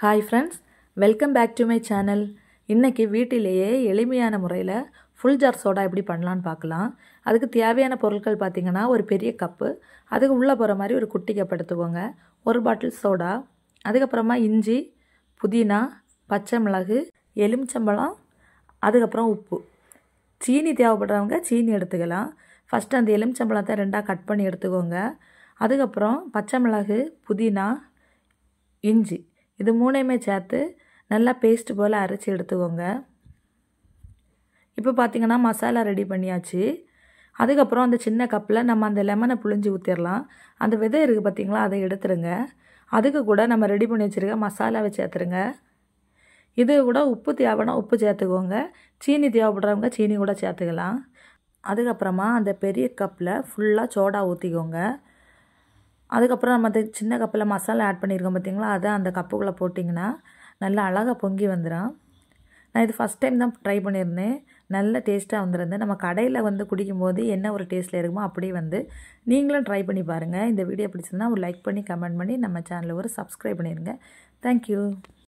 hi friends welcome back to my channel இன்றைக்கி வீட்டிலேயே எளிமையான முறையில் ஃபுல் ஜார் சோடா எப்படி பண்ணலான்னு பார்க்கலாம் அதுக்கு தேவையான பொருட்கள் பார்த்திங்கன்னா ஒரு பெரிய கப்பு அதுக்கு உள்ளே போகிற மாதிரி ஒரு குட்டி கப் எடுத்துக்கோங்க ஒரு பாட்டில் சோடா அதுக்கப்புறமா இஞ்சி புதினா பச்சை மிளகு எலுமிச்சம்பழம் அதுக்கப்புறம் உப்பு சீனி தேவைப்படுறவங்க சீனி எடுத்துக்கலாம் ஃபஸ்ட்டு அந்த எலுமிச்சம்பழத்தை ரெண்டாக கட் பண்ணி எடுத்துக்கோங்க அதுக்கப்புறம் பச்சை மிளகு புதினா இஞ்சி இது மூணையுமே சேர்த்து நல்லா பேஸ்ட் போல் அரைச்சி எடுத்துக்கோங்க இப்போ பார்த்திங்கன்னா மசாலா ரெடி பண்ணியாச்சு அதுக்கப்புறம் அந்த சின்ன கப்பில் நம்ம அந்த லெமனை புழிஞ்சு ஊற்றிடலாம் அந்த விதை இருக்குது பார்த்திங்களா அதை எடுத்துருங்க அதுக்கு கூட நம்ம ரெடி பண்ணி வச்சுருக்க மசாலாவை சேர்த்துருங்க இது கூட உப்பு தேவைன்னா உப்பு சேர்த்துக்கோங்க சீனி தேவைப்படுறவங்க சீனி கூட சேர்த்துக்கலாம் அதுக்கப்புறமா அந்த பெரிய கப்பில் ஃபுல்லாக சோடா ஊற்றிக்கோங்க அதுக்கப்புறம் நம்ம சின்ன கப்பில் மசாலா ஆட் பண்ணியிருக்கோம் பார்த்திங்களா அதை அந்த கப்புக்குள்ளே போட்டிங்கன்னா நல்லா அழகாக பொங்கி வந்துடும் நான் இது ஃபஸ்ட் டைம் தான் ட்ரை பண்ணியிருந்தேன் நல்ல டேஸ்ட்டாக வந்துருந்தேன் நம்ம கடையில் வந்து குடிக்கும்போது என்ன ஒரு டேஸ்ட்டில் இருக்குமோ அப்படியே வந்து நீங்களும் ட்ரை பண்ணி பாருங்கள் இந்த வீடியோ பிடிச்சிருந்தா ஒரு லைக் பண்ணி கமெண்ட் பண்ணி நம்ம சேனலில் ஒரு சப்ஸ்கிரைப் பண்ணிடுங்க தேங்க்யூ